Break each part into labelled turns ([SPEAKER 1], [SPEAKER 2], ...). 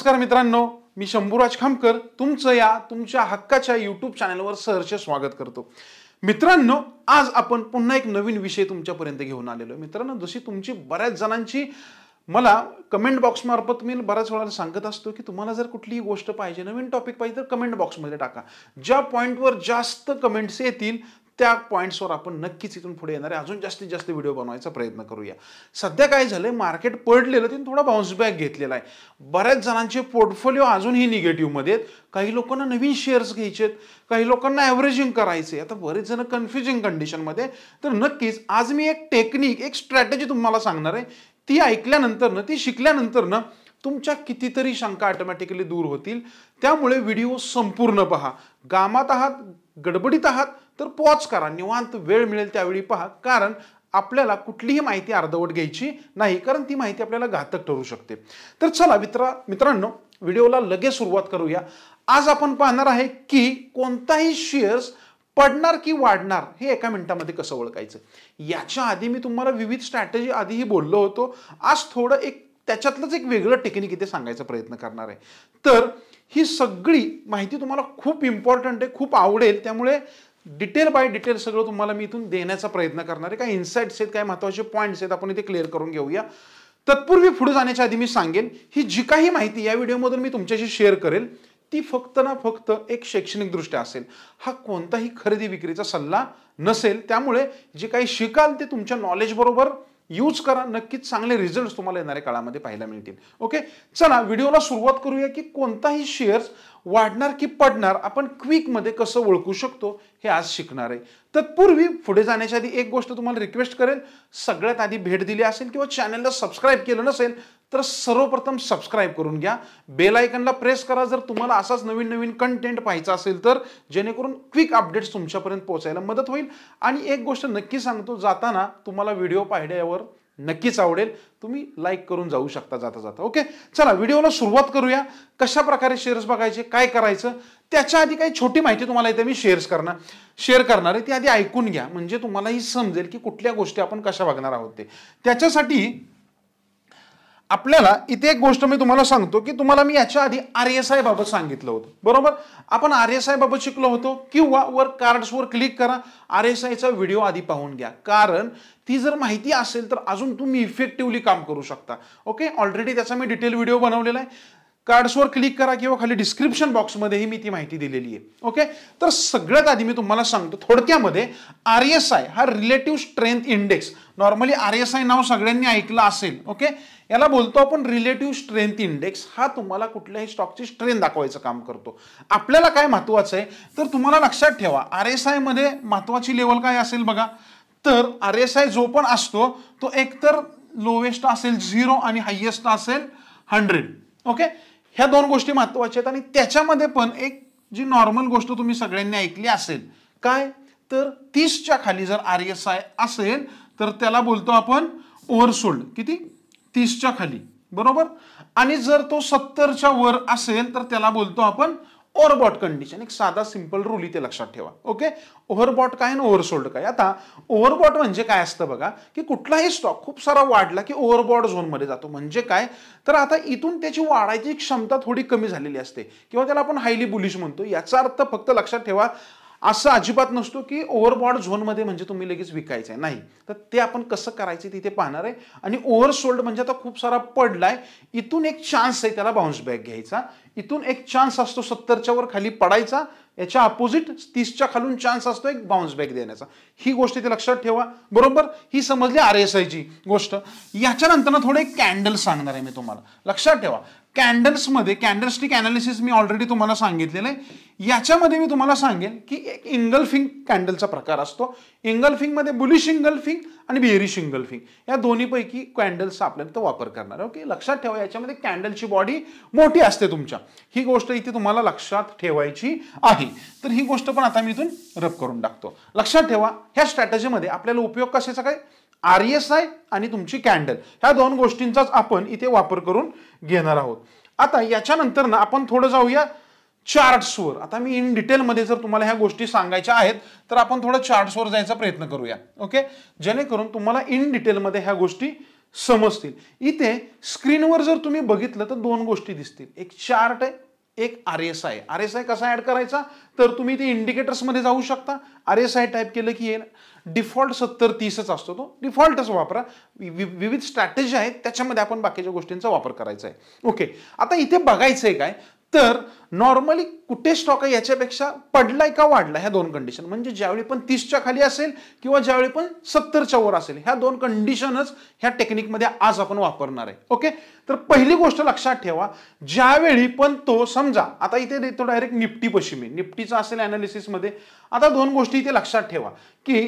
[SPEAKER 1] नमस्कार मित्रांनो मी शंभूराज खामकर तुमचं या तुमच्या हक्काच्या युट्यूब चॅनलवर सहर्ष स्वागत करतो मित्रांनो आज आपण पुन्हा एक नवीन विषय तुमच्यापर्यंत घेऊन आलेलो मित्रांनो जशी तुमची बऱ्याच जणांची मला कमेंट बॉक्समार्फत मी बऱ्याच वेळाला सांगत असतो की तुम्हाला जर कुठलीही गोष्ट पाहिजे नवीन टॉपिक पाहिजे तर कमेंट बॉक्समध्ये टाका ज्या पॉईंटवर जास्त कमेंट्स येतील त्या पॉईंट्सवर आपण नक्कीच इथून पुढे येणारे अजून जास्तीत जास्त व्हिडिओ बनवायचा प्रयत्न करूया सध्या काय झालंय मार्केट पडलेलं तिथून थोडा बाउन्सबॅक घेतलेला आहे बऱ्याच जणांचे पोर्टफोलिओ अजूनही निगेटिव्हमध्ये आहेत काही लोकांना नवीन शेअर्स घ्यायचे आहेत काही लोकांना ॲव्हरेजिंग करायचे आता बरेच जण कन्फ्युजिंग कंडिशनमध्ये तर नक्कीच आज मी एक टेक्निक एक स्ट्रॅटेजी तुम्हाला सांगणार आहे ती ऐकल्यानंतरनं ती शिकल्यानंतरनं तुमच्या कितीतरी शंका ऑटोमॅटिकली दूर होतील त्यामुळे व्हिडिओ संपूर्ण पहा गामात आहात गडबडीत आहात तर पॉज करा निवांत वेळ मिळेल त्यावेळी पहा कारण आपल्याला कुठलीही माहिती अर्धवट घ्यायची नाही कारण ती माहिती आपल्याला घातक ठरू शकते तर चला मित्रा मित्रांनो व्हिडिओला लगेच सुरुवात करूया आज आपण पाहणार आहे की कोणताही शेअर्स पडणार की वाढणार हे एका मिनिटामध्ये कसं ओळखायचं याच्या आधी मी तुम्हाला विविध स्ट्रॅटेजी आधीही बोललो होतो आज थोडं एक त्याच्यातलंच एक वेगळं टेक्निक इथे सांगायचा प्रयत्न करणार आहे तर ही सगळी माहिती तुम्हाला खूप इम्पॉर्टंट आहे खूप आवडेल त्यामुळे डिटेल बाय डिटेल सगळं तुम्हाला मी इथून देण्याचा प्रयत्न करणार आहे काय इन्साइट्स आहेत काय महत्त्वाचे पॉईंट्स आहेत आपण इथे क्लिअर करून घेऊया तत्पूर्वी पुढे जाण्याच्या आधी मी सांगेन ही जी काही माहिती या व्हिडिओमधून मी तुमच्याशी शेअर करेल ती फक्त ना फक्त एक शैक्षणिकदृष्ट्या असेल हा कोणताही खरेदी विक्रीचा सल्ला नसेल त्यामुळे जे काही शिकाल ते तुमच्या नॉलेजबरोबर यूज करा नक्कीच चांगले रिझल्ट तुम्हाला येणाऱ्या काळामध्ये पाहायला मिळतील ओके चला व्हिडिओला सुरुवात करूया की कोणताही शेअर्स वाढणार की पडणार आपण क्विकमध्ये कसं ओळखू शकतो हे आज शिकणार आहे तत्पूर्वी पुढे जाण्याच्या आधी एक गोष्ट तुम्हाला रिक्वेस्ट करेल सगळ्यात आधी भेट दिली असेल किंवा चॅनलला सबस्क्राईब केलं नसेल तर सर्वप्रथम सबस्क्राईब करून घ्या बेलायकनला प्रेस करा जर तुम्हाला असाच नवीन नवीन कंटेंट पाहायचा असेल तर जेणेकरून क्विक अपडेट्स तुमच्यापर्यंत पोहोचायला मदत होईल आणि एक गोष्ट नक्की सांगतो जाताना तुम्हाला व्हिडिओ पाहिल्यावर नक्कीच आवडेल तुम्ही लाईक करून जाऊ शकता जाता जाता ओके चला व्हिडिओला सुरुवात करूया कशा प्रकारे शेअर्स बघायचे काय करायचं त्याच्या आधी काही छोटी माहिती तुम्हाला इथे मी शेअर्स करणार शेअर करणार आहे ती आधी ऐकून घ्या म्हणजे तुम्हालाही समजेल की कुठल्या गोष्टी आपण कशा बघणार आहोत ते त्याच्यासाठी आपल्याला इथे एक गोष्ट मी तुम्हाला सांगतो की तुम्हाला मी याच्या आधी आर एस आय बाबत सांगितलं होतं बरोबर आपण आर एस आय बाबत शिकलो होतो किंवा वर कार्ड्सवर क्लिक करा आर एस आयचा व्हिडिओ आधी पाहून घ्या कारण ती जर माहिती असेल तर अजून तुम्ही इफेक्टिव्हली काम करू शकता ओके ऑलरेडी त्याचा मी डिटेल व्हिडिओ बनवलेला आहे कार्ड्सवर क्लिक करा किंवा खाली डिस्क्रिप्शन बॉक्समध्येही मी ती माहिती दिलेली आहे ओके तर सगळ्यात आधी मी तुम्हाला सांगतो थोडक्यामध्ये आर एस आय हा relative strength index normally R S I नाव सगळ्यांनी ऐकलं असेल ओके याला बोलतो आपण रिलेटिव्ह स्ट्रेंथ इंडेक्स हा तुम्हाला कुठल्याही स्टॉकची स्ट्रेंथ दाखवायचं काम करतो आपल्याला काय महत्वाचं आहे तर तुम्हाला लक्षात ठेवा आर एस आयमध्ये महत्वाची लेवल काय असेल बघा तर आर एस आय जो पण असतो तो एकतर लोवेस्ट असेल झिरो आणि हायेस्ट असेल हंड्रेड ओके ह्या दोन गोष्टी महत्त्वाच्या आहेत आणि त्याच्यामध्ये पण एक जी नॉर्मल गोष्ट तुम्ही सगळ्यांनी ऐकली असेल काय तर तीसच्या खाली जर आर एस आय असेल तर त्याला बोलतो आपण ओव्हरसोल्ड किती तीसच्या खाली बरोबर आणि जर तो सत्तरच्या वर असेल तर त्याला बोलतो आपण ओव्हरबॉट कंडिशन एक साधा सिंपल रूल इथे लक्षात ठेवा ओके ओव्हरबॉट काय आणि ओव्हरसोल्ड काय आता ओव्हरबॉट म्हणजे काय असतं बघा की कुठलाही स्टॉक खूप सारा वाढला की ओव्हरबॉट झोनमध्ये जातो म्हणजे काय तर आता इथून त्याची वाढायची क्षमता थोडी कमी झालेली असते किंवा त्याला आपण हायली बुलिश म्हणतो याचा अर्थ फक्त लक्षात ठेवा असं अजिबात नसतो की ओव्हरबॉड झोनमध्ये म्हणजे तुम्ही लगेच विकायचं आहे नाही तर ते आपण कसं करायचं तिथे पाहणार आहे आणि ओव्हरसोल्ड म्हणजे आता खूप सारा पडलाय इथून एक चान्स आहे त्याला बाउन्स बॅक घ्यायचा इथून एक चान्स असतो सत्तरच्या वर खाली पडायचा याच्या अपोजिट तीसच्या खालून चान्स असतो एक बाउन्स बॅक देण्याचा ही गोष्ट इथे लक्षात ठेवा बरोबर ही समजली आर एस आयची गोष्ट याच्यानंतर थोडे कॅन्डल सांगणार आहे मी तुम्हाला लक्षात ठेवा कॅन्डल्समध्ये कॅन्डलस्टिक अनालिसिस मी ऑलरेडी तुम्हाला सांगितलेलं आहे याच्यामध्ये मी तुम्हाला सांगेन की एक इंगल्फिंग कॅन्डलचा प्रकार असतो मध्ये बुलिश इंगल्फिंग आणि बिहेरी फिंग या दोन्हीपैकी कॅन्डल्स आपल्याला तो वापर करणार ओके लक्षात ठेवा याच्यामध्ये कॅन्डलची बॉडी मोठी असते तुमच्या ही गोष्ट इथे तुम्हाला लक्षात ठेवायची आहे तर ही गोष्ट पण आता मी इथून रब करून टाकतो लक्षात ठेवा ह्या स्ट्रॅटजीमध्ये आपल्याला उपयोग कशाचा काय आर एस आय आणि तुमची कॅन्डल ह्या दोन गोष्टींचाच आपण इथे वापर करून घेणार आहोत आता याच्यानंतर ना आपण थोडं जाऊया चार्ट्सवर आता मी इन डिटेलमध्ये जर तुम्हाला ह्या गोष्टी सांगायच्या आहेत तर आपण थोडं चार्ट्सवर जायचा प्रयत्न करूया ओके जेणेकरून तुम्हाला इन डिटेलमध्ये ह्या गोष्टी समजतील इथे स्क्रीनवर जर तुम्ही बघितलं तर दोन गोष्टी दिसतील एक चार्ट आहे एक R S I R S I कसा ऍड करायचा तर तुम्ही ते इंडिकेटर्समध्ये जाऊ शकता आर एस आय टाईप केलं की येईल डिफॉल्ट सत्तर तीसच असतो तो डिफॉल्टच वापरा विविध स्ट्रॅटेजी आहेत त्याच्यामध्ये आपण बाकीच्या गोष्टींचा वापर करायचा आहे ओके आता इथे बघायचं आहे काय तर नॉर्मली कुठे स्टॉक आहे याच्यापेक्षा पडलाय का वाढला ह्या दोन कंडिशन म्हणजे ज्यावेळी पण तीसच्या खाली असेल किंवा ज्यावेळी पण सत्तरच्या वर असेल ह्या दोन कंडिशनच ह्या टेक्निकमध्ये आज आपण वापरणार आहे ओके तर पहिली गोष्ट लक्षात ठेवा ज्यावेळी पण तो समजा आता इथे देतो डायरेक्ट निफ्टी पश्चिमी निफ्टीचा असेल अनालिसिसमध्ये आता दोन गोष्टी इथे लक्षात ठेवा की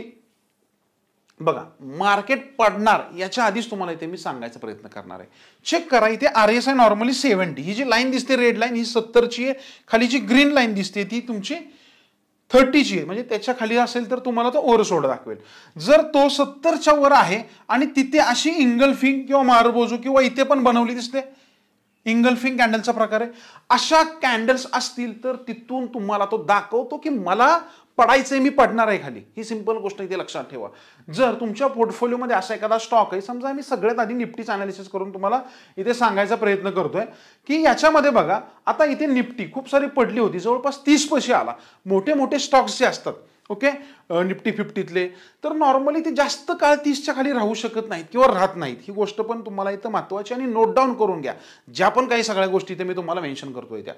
[SPEAKER 1] बघा मार्केट पडणार याच्या आधीच तुम्हाला इथे मी सांगायचा प्रयत्न करणार आहे चेक करा इथे R S I normally seventy ही जी लाईन दिसते रेड लाईन ही सत्तरची आहे खाली जी ग्रीन लाईन दिसते ती तुमची थर्टीची आहे म्हणजे त्याच्या खाली असेल तर तुम्हाला तो सोड दाखवेल जर तो सत्तरच्या वर आहे आणि तिथे अशी इंगलफिंग किंवा मारबोजू किंवा इथे पण बनवली दिसते इंगलफिंग कॅन्डलचा प्रकार आहे अशा कॅन्डल्स असतील तर तिथून तुम्हाला तो दाखवतो की मला पडायचंय मी पडणार आहे खाली ही सिंपल गोष्ट इथे लक्षात ठेवा जर तुमच्या पोर्टफोलिओमध्ये असा एखादा स्टॉक आहे समजा मी सगळ्यात आधी निफ्टीचं अनालिसिस करून तुम्हाला इथे सांगायचा प्रयत्न करतोय की याच्यामध्ये बघा आता इथे निफ्टी खूप सारी पडली होती जवळपास तीस पैसे आला मोठे मोठे स्टॉक्स जे असतात ओके निफ्टी फिफ्टीतले तर नॉर्मली ते जास्त काळ तीसच्या खाली राहू शकत नाहीत किंवा राहत नाहीत ही गोष्ट पण तुम्हाला इथं महत्वाची आणि नोट डाऊन करून घ्या ज्या पण काही सगळ्या गोष्टी इथे मी तुम्हाला मेन्शन करतोय त्या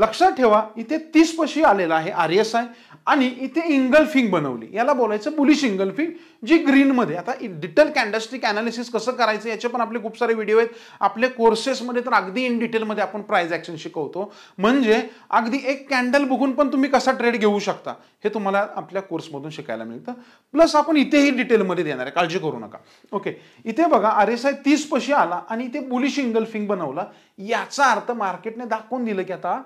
[SPEAKER 1] लक्षात ठेवा इथे तीस पशी आलेला आहे आर एस आय आणि इथे इंगल्फिंग बनवली याला बोलायचं बुलिश इंगल्फिंग जी ग्रीनमध्ये आता डिटेल कॅन्डस्टिक अनालिसिस कसं करायचं याचे पण आपले खूप सारे व्हिडिओ आहेत आपले कोर्सेसमध्ये तर अगदी इन डिटेलमध्ये आपण प्राईज ॲक्शन शिकवतो म्हणजे अगदी एक कॅन्डल बघून पण तुम्ही कसा ट्रेड घेऊ शकता हे तुम्हाला आपल्या कोर्समधून शिकायला मिळतं प्लस आपण इथेही डिटेलमध्ये देणार आहे काळजी करू नका ओके इथे बघा आर एस आय तीस पशी आला आणि इथे बुलिश इंगल्फिंग बनवला याचा अर्थ मार्केटने दाखवून दिलं की आता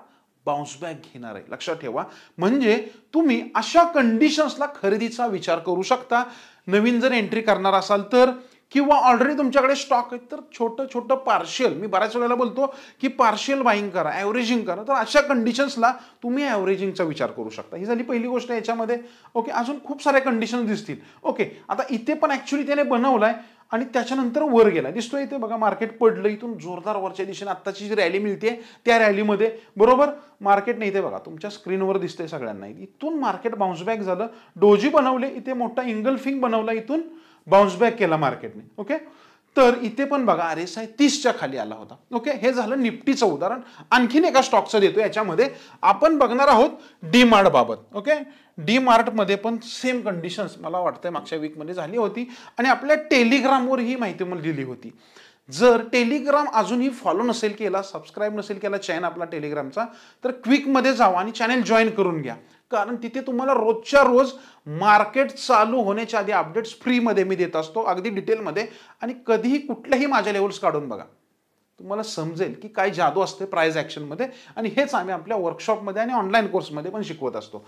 [SPEAKER 1] बाउन्स बॅक घेणार आहे लक्षात ठेवा म्हणजे तुम्ही अशा कंडिशन्सला खरेदीचा विचार करू शकता नवीन जर एंट्री करणार असाल तर किंवा ऑलरेडी तुमच्याकडे स्टॉक आहेत तर छोटं छोटं पार्शियल मी बऱ्याच वेळेला बोलतो की पार्शियल बाईंग करा ॲव्हरेजिंग करा तर अशा कंडिशन्सला तुम्ही ॲव्हरेजिंगचा विचार करू शकता ही झाली पहिली गोष्ट याच्यामध्ये ओके अजून खूप साऱ्या कंडिशन दिसतील ओके आता इथे पण ॲक्च्युली त्याने बनवलं आणि त्याच्यानंतर वर गेला दिसतोय इथे बघा मार्केट पडलं इथून जोरदार वरच्या दिशेने आत्ताची जी रॅली मिळते त्या रॅलीमध्ये बरोबर मार्केट नाही इथे बघा तुमच्या स्क्रीनवर दिसतंय सगळ्यांना इथून मार्केट बाउन्सबॅक झालं डोजी बनवले इथे मोठा इंगल बनवला इथून बाउन्सबॅक केला मार्केटने ओके तर इथे पण बघा आर एस आय तीसच्या खाली आला होता ओके हे झालं निफ्टीचं उदाहरण आणखीन एका स्टॉकचं देतो याच्यामध्ये आपण बघणार आहोत डी बाबत ओके डीमार्ट मध्ये पण सेम कंडिशन्स मला वाटतंय मागच्या वीकमध्ये झाली होती आणि आपल्या टेलिग्रामवर ही माहिती मला दिली होती जर टेलिग्राम अजूनही फॉलो नसेल केला सबस्क्राईब नसेल केला चॅनल आपला टेलिग्रामचा तर क्विकमध्ये जावा आणि चॅनल जॉईन करून घ्या कारण तिथे तुम्हाला रोजच्या रोज मार्केट चालू होण्याच्या आधी अपडेट्स फ्रीमध्ये मी देत असतो अगदी डिटेलमध्ये आणि कधीही कुठल्याही माझ्या लेवल्स काढून बघा तुम्हाला समजेल की काय जादू असते प्राईज ॲक्शनमध्ये आणि हेच आम्ही आपल्या वर्कशॉपमध्ये आणि ऑनलाईन कोर्समध्ये पण शिकवत असतो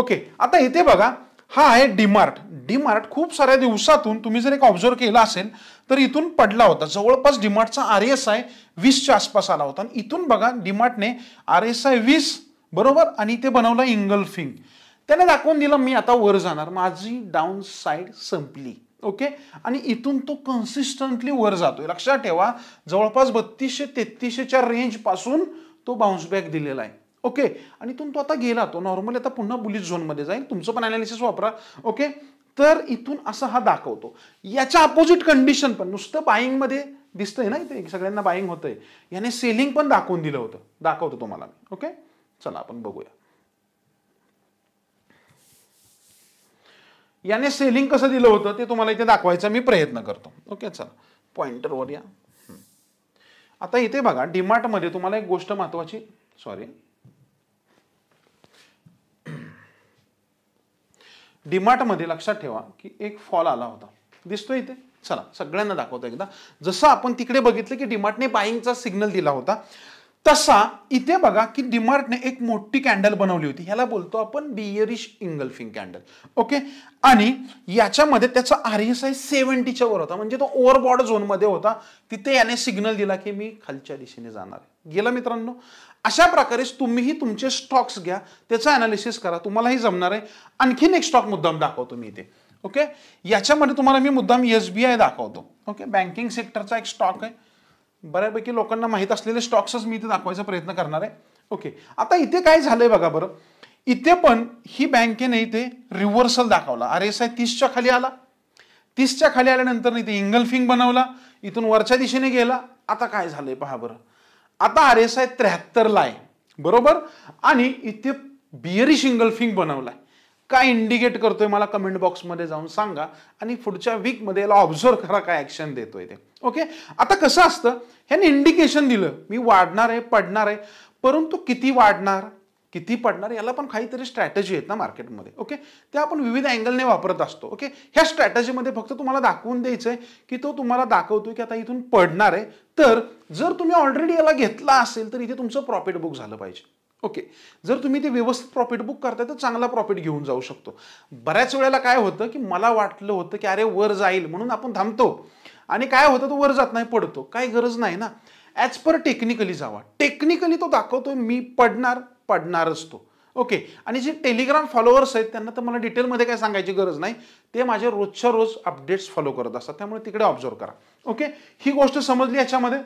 [SPEAKER 1] ओके आता इथे बघा हा आहे डीमार्ट डीमार्ट खूप साऱ्या दिवसातून तुम्ही जर एक ऑब्झर्व केला असेल तर इथून पडला होता जवळपास डीमार्टचा आर एस आय वीसच्या आसपास आला होता आणि इथून बघा डीमार्टने आर एस आय वीस बरोबर आणि ते बनवलं इंगल्फिंग त्याने दाखवून दिलं मी आता वर जाणार माझी डाऊन साईड संपली ओके आणि इथून तो कन्सिस्टंटली वर जातोय लक्षात ठेवा जवळपास बत्तीसशे तेहतीसशेच्या रेंजपासून तो बाउन्स बॅक दिलेला आहे ओके आणि इथून तो आता गेला तो नॉर्मली आता पुन्हा बुलिश झोनमध्ये जाईल तुमचं पण अनालिसिस वापरा ओके तर इथून असं हा दाखवतो याच्या अपोजिट कंडिशन पण नुसतं बाईंगमध्ये दिसतंय ना इथे सगळ्यांना बाईंग होतंय याने सेलिंग पण दाखवून दिलं होतं दाखवतो तुम्हाला ओके चला आपण बघूया याने सेलिंग कसं दिलं होतं ते तुम्हाला इथे दाखवायचा मी प्रयत्न करतो ओके चला पॉइंटरवर या आता इथे बघा डीमार्टमध्ये तुम्हाला एक गोष्ट महत्वाची सॉरी मध्ये लक्षात ठेवा की एक फॉल आला होता दिसतो इथे चला सगळ्यांना दाखवतो एकदा जसं आपण तिकडे बघितलं की डिमार्टने बाईंगचा सिग्नल दिला होता तसा इथे बघा की डिमार्टने एक मोठी कॅन्डल बनवली होती ह्याला बोलतो आपण बियरिश इंगल्फिंग कॅन्डल ओके आणि याच्यामध्ये त्याचा आर एस आय सेव्हन्टीच्या वर होता म्हणजे तो झोन झोनमध्ये होता तिथे याने सिग्नल दिला की मी खालच्या दिशेने जाणार आहे गेला मित्रांनो अशा प्रकारे तुम्हीही तुमचे स्टॉक्स घ्या त्याचं अनालिसिस करा तुम्हालाही जमणार आहे आणखीन एक स्टॉक मुद्दाम दाखवतो मी इथे ओके याच्यामध्ये तुम्हाला मी मुद्दाम एसबीआय दाखवतो ओके बँकिंग सेक्टरचा एक स्टॉक आहे बऱ्यापैकी लोकांना माहीत असलेले स्टॉक्सच मी इथे दाखवायचा प्रयत्न करणार आहे ओके आता इथे काय झालंय बघा बरं इथे पण ही बँकेने इथे रिव्हर्सल दाखवला आर एस आय तीसच्या खाली आला तीसच्या खाली आल्यानंतर इथे इंगल्फिंग बनवला इथून वरच्या दिशेने गेला आता काय झालंय पहा बरं आता आर एस आय त्र्याहत्तरला आहे बरोबर आणि इथे बिअरी शिंगलफिंग बनवलाय काय इंडिकेट करतोय मला कमेंट बॉक्समध्ये जाऊन सांगा आणि पुढच्या वीकमध्ये याला ऑब्झर्व करा काय ॲक्शन देतोय ते ओके आता कसं असतं ह्याने इंडिकेशन दिलं मी वाढणार आहे पडणार आहे परंतु किती वाढणार किती पडणार याला पण काहीतरी स्ट्रॅटजी आहेत ना मार्केटमध्ये ओके त्या आपण विविध अँगलने वापरत असतो ओके ह्या स्ट्रॅटजीमध्ये फक्त तुम्हाला दाखवून द्यायचं आहे की तो तुम्हाला दाखवतो की आता इथून पडणार आहे तर जर तुम्ही ऑलरेडी याला घेतला असेल तर इथे तुमचं प्रॉफिट बुक झालं पाहिजे ओके जर तुम्ही ते व्यवस्थित प्रॉफिट बुक करताय तर चांगला प्रॉफिट घेऊन जाऊ शकतो बऱ्याच वेळेला काय होतं की मला वाटलं होतं की अरे वर जाईल म्हणून आपण थांबतो आणि काय होतं तो वर जात नाही पडतो काय गरज नाही ना ॲज पर टेक्निकली जावा टेक्निकली तो दाखवतो मी पडणार पडणारच तो ओके आणि जे टेलिग्राम फॉलोअर्स आहेत त्यांना तर मला डिटेलमध्ये काय सांगायची गरज नाही ते माझे रोजच्या रोज अपडेट्स फॉलो करत असतात त्यामुळे तिकडे ऑब्झर्व करा ओके ही गोष्ट समजली याच्यामध्ये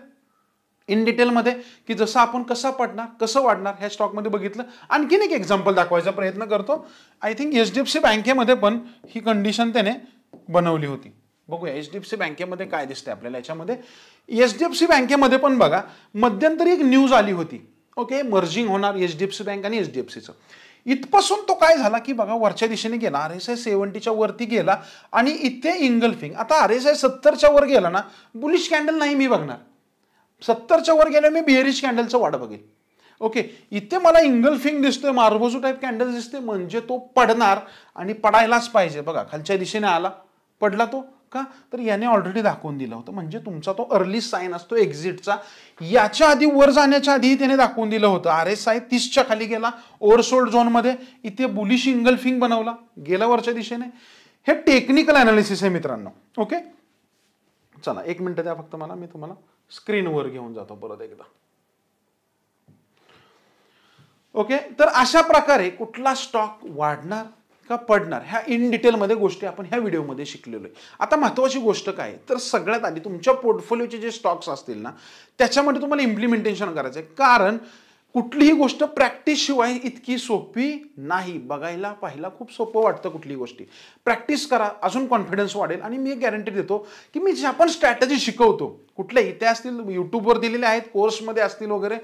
[SPEAKER 1] इन डिटेलमध्ये की जसं आपण कसं पडणार कसं वाढणार ह्या स्टॉकमध्ये बघितलं आणखीन एक एक्झाम्पल दाखवायचा प्रयत्न करतो I think H D F C बँकेमध्ये पण ही कंडिशन त्याने बनवली होती बघूया एच डी एफ सी बँकेमध्ये काय दिसतंय आपल्याला याच्यामध्ये एच डी एफ सी बँकेमध्ये पण बघा मध्यंतरी एक न्यूज आली होती ओके मर्जिंग होणार H D F C bank आणि एच डी एफ सीचं इथपासून तो काय झाला की बघा वरच्या दिशेने गेला आर एस आय सेव्हन्टीच्या वरती गेला आणि इथे इंगल्फिंग आता आर एस आय सत्तरच्या वर गेला ना बुलिश कॅन्डल नाही मी बघणार सत्तरच्या वर गेल्या मी बिहेरिश कॅन्डलचं वाट बघेल ओके इथे मला इंगल्फिंग दिसतोय मार्बोजू टाईप कॅन्डल दिसते म्हणजे तो पडणार आणि पडायलाच पाहिजे बघा खालच्या दिशेने आला पडला तो का तर याने ऑलरेडी दाखवून दिला होता म्हणजे तुमचा तो अर्ली साईन असतो एक्झिटचा याच्या आधी वर जाण्याच्या आधीही त्याने दाखवून दिलं होतं आर एस आय तीसच्या खाली गेला ओव्हरसोल्ड झोनमध्ये इथे बुलिश इंगल्फिंग बनवला गेल्या वरच्या दिशेने हे टेक्निकल अनालिसिस आहे मित्रांनो ओके चला एक मिनटं द्या फक्त मला मी तुम्हाला स्क्रीनवर घेऊन जातो परत एकदा ओके तर अशा प्रकारे कुठला स्टॉक वाढणार का पडणार ह्या इन डिटेलमध्ये गोष्टी आपण ह्या व्हिडिओमध्ये शिकलेलो आहे आता महत्वाची गोष्ट काय तर सगळ्यात आधी तुमच्या पोर्टफोलिओचे जे स्टॉक्स असतील ना त्याच्यामध्ये तुम्हाला इम्प्लिमेंटेशन करायचं आहे कारण कुठलीही गोष्ट प्रॅक्टिसशिवाय इतकी सोपी नाही बघायला पाहायला खूप सोपं वाटतं कुठलीही गोष्टी प्रॅक्टिस करा अजून कॉन्फिडन्स वाढेल आणि मी गॅरंटी देतो की मी जे आपण स्ट्रॅटजी शिकवतो कुठल्याही इथे असतील यूट्यूबवर दिलेले आहेत कोर्समध्ये असतील वगैरे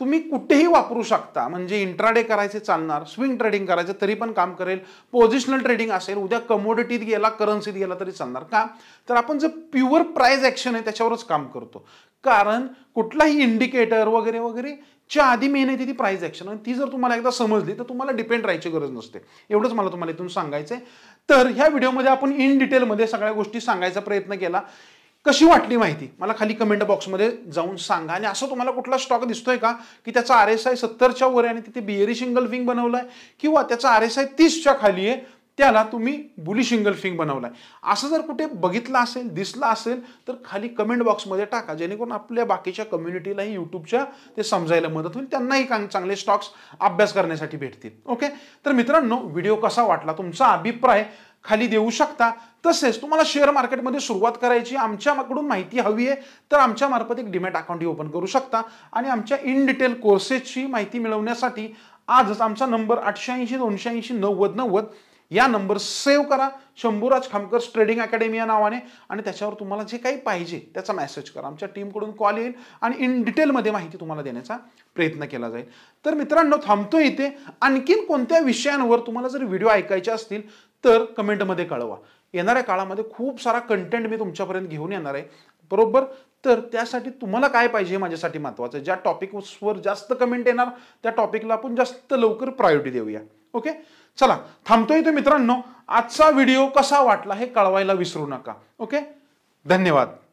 [SPEAKER 1] तुम्ही कुठेही वापरू शकता म्हणजे इंट्राडे करायचे चालणार स्विंग ट्रेडिंग करायचं तरी पण काम करेल पोझिशनल ट्रेडिंग असेल उद्या कमोडिटीत गेला करन्सीत गेला तरी चालणार का तर आपण जर प्युअर प्राईज ॲक्शन आहे त्याच्यावरच काम करतो कारण कुठलाही इंडिकेटर वगैरे वगैरे च्या आधी मेन आहे ती प्राईज ॲक्शन आणि ती जर तुम्हाला एकदा समजली तर तुम्हाला डिपेंड राहायची गरज नसते एवढंच मला तुम्हाला इथून सांगायचं आहे तर ह्या व्हिडिओमध्ये आपण इन डिटेलमध्ये सगळ्या गोष्टी सांगायचा प्रयत्न केला कशी वाटली माहिती मला खाली कमेंट बॉक्समध्ये जाऊन सांगा आणि असं तुम्हाला कुठला स्टॉक दिसतोय का की त्याचा आर एस आय सत्तरच्या वर आहे आणि तिथे बिएरी सिंगल विंग बनवलाय किंवा त्याचा आर एस आय तीसच्या खाली आहे त्याला तुम्ही फिंग बनवला बनवलाय असं जर कुठे बघितलं असेल दिसलं असेल तर खाली कमेंट बॉक्समध्ये टाका जेणेकरून आपल्या बाकीच्या कम्युनिटीलाही यूट्यूबच्या ते समजायला मदत होईल त्यांनाही चांगले स्टॉक्स अभ्यास करण्यासाठी भेटतील ओके तर मित्रांनो व्हिडिओ कसा वाटला तुमचा अभिप्राय खाली देऊ शकता तसेच तुम्हाला शेअर मार्केटमध्ये सुरुवात करायची आमच्याकडून माहिती हवी आहे तर आमच्यामार्फत एक डिमॅट अकाउंटही ओपन करू शकता आणि आमच्या इन डिटेल कोर्सेसची माहिती मिळवण्यासाठी आजच आमचा नंबर आठशे ऐंशी दोनशे ऐंशी नव्वद नव्वद या नंबर सेव्ह करा शंभूराज खामकर ट्रेडिंग अकॅडमी या नावाने आणि त्याच्यावर तुम्हाला जे काही पाहिजे त्याचा मेसेज करा आमच्या टीमकडून कॉल येईल आणि इन डिटेलमध्ये माहिती तुम्हाला देण्याचा प्रयत्न केला जाईल तर मित्रांनो थांबतो इथे आणखीन कोणत्या विषयांवर तुम्हाला जर व्हिडिओ ऐकायचे असतील तर कमेंटमध्ये कळवा येणाऱ्या काळामध्ये खूप सारा कंटेंट मी तुमच्यापर्यंत घेऊन येणार आहे बरोबर तर त्यासाठी तुम्हाला काय पाहिजे माझ्यासाठी महत्त्वाचं ज्या टॉपिकवर जास्त कमेंट येणार त्या टॉपिकला आपण जास्त लवकर प्रायोरिटी देऊया ओके चला थांबतोय तो मित्रांनो आजचा व्हिडिओ कसा वाटला हे कळवायला विसरू नका ओके धन्यवाद